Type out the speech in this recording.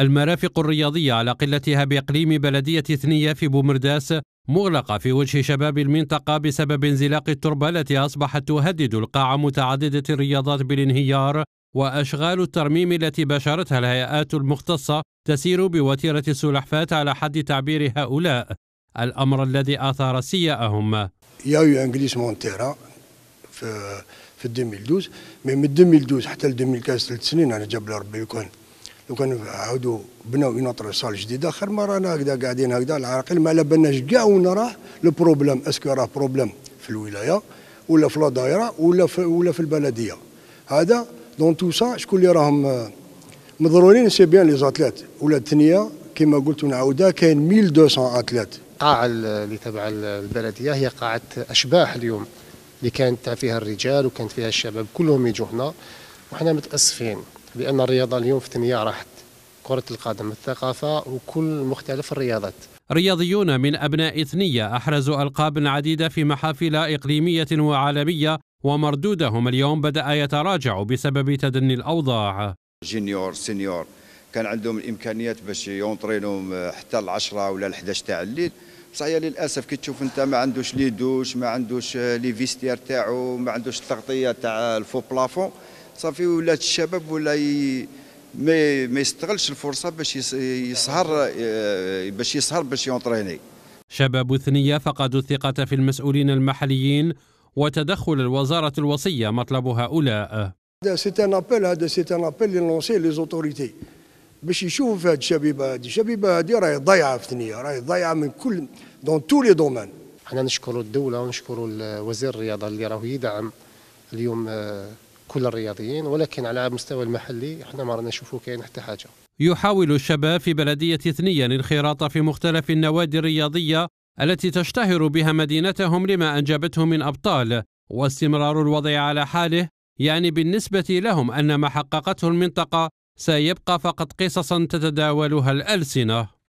المرافق الرياضية على قلتها بإقليم بلدية ثنية في بومرداس مغلقة في وجه شباب المنطقة بسبب انزلاق التربة التي أصبحت تهدد القاعة متعددة الرياضات بالانهيار وأشغال الترميم التي باشرتها الهيئات المختصة تسير بوتيرة السلحفاة على حد تعبير هؤلاء الأمر الذي أثار سيئهم يا انجليس مونتيرا في في 2012 مي من 2012 حتى 2015 ثلاث سنين انا جاب ربي يكون لو كان عاودوا بناو اون سال جديده خير ما رانا هكذا قاعدين هكذا العراقيل ما على بالناش كاع وين راه لو بروبليم اسكو راه بروبليم في الولايه ولا في لا دايره ولا في ولا في البلديه هذا دون تو سا شكون اللي راهم آه، مضرورين سي بيان لي زاتليت ولا الثنيه كما قلت ونعاودها كاين 1200 اتليت القاعه اللي تبع البلديه هي قاعه اشباح اليوم اللي كانت فيها الرجال وكانت فيها الشباب كلهم يجوا هنا وحنا متاسفين بأن الرياضة اليوم في ثنية راحت كرة القدم الثقافة وكل مختلف الرياضات رياضيون من أبناء ثنية أحرزوا ألقاب عديدة في محافل إقليمية وعالمية ومردودهم اليوم بدأ يتراجع بسبب تدني الأوضاع جينيور سينيور كان عندهم الامكانيات باش يونطرينو حتى العشرة ولا ال11 تاع الليل بصح للاسف كي تشوف انت ما عندوش لي دوش ما عندوش لي فيستير تاعو ما عندوش التغطيه تاع الفو بلافون صافي ولات الشباب ولا ي... ما يستغلش الفرصه باش يسهر آه، باش يسهر باش يونطريني شباب الثنيه فقدوا الثقه في المسؤولين المحليين وتدخل الوزاره الوصيه مطلب هؤلاء سيت ان ابل هذا سيت ان ابل لي لونسي لي زوتوريتي باش يشوفوا في هاد الشبيبه هادي الشبيبه هادي راهي ضايعه في الثنيه راهي ضايعه من كل دون تو لي دومان حنا نشكروا الدوله ونشكروا وزير الرياضه اللي راهو يدعم اليوم آه، كل الرياضيين ولكن على المستوى المحلي احنا ما رانا نشوفوا كاين حتى حاجه يحاول الشباب في بلديه ثنيا الانخراط في مختلف النوادي الرياضيه التي تشتهر بها مدينتهم لما انجبته من ابطال واستمرار الوضع على حاله يعني بالنسبه لهم ان ما حققته المنطقه سيبقى فقط قصصا تتداولها الالسنه